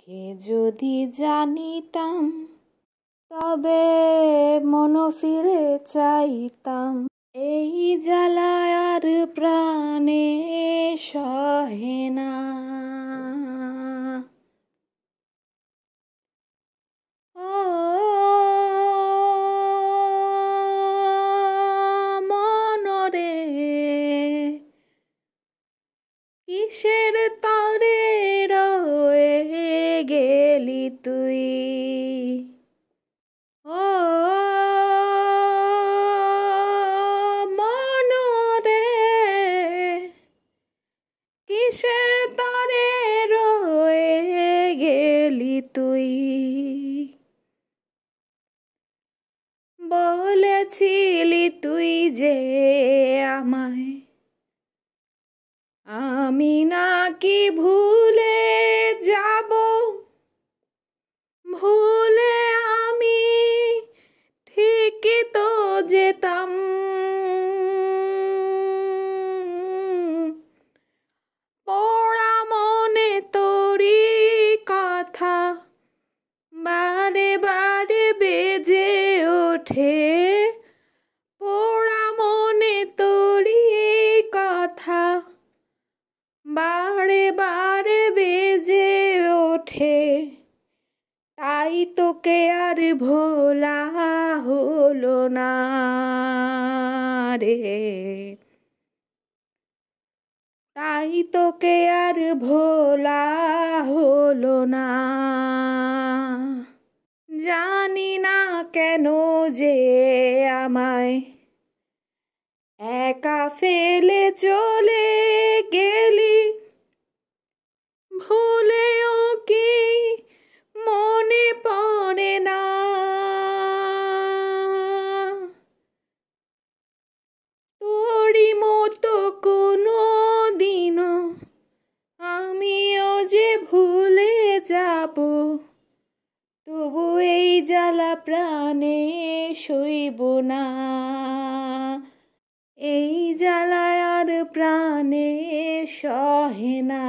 আগে যদি জানিতাম তবে মন ফিরে চাইতাম এই জ্বালায়ার প্রাণে সহে না কিসে আকাশের তরে রয়ে গেলি তুই বলেছিলি তুই যে আমায় আমি নাকি ভুলে যাব ভুল বারে বেজে ওঠে তাই তোকে আর ভোলা হলো না রে তাই তোকে আর ভোলা হলো না জানি না কেন যে আমায় একা ফেলে চলে গেলি ভুলে যাব তবু এই জ্বালা প্রাণে শইব না এই জ্বালায় আর প্রাণে সহে না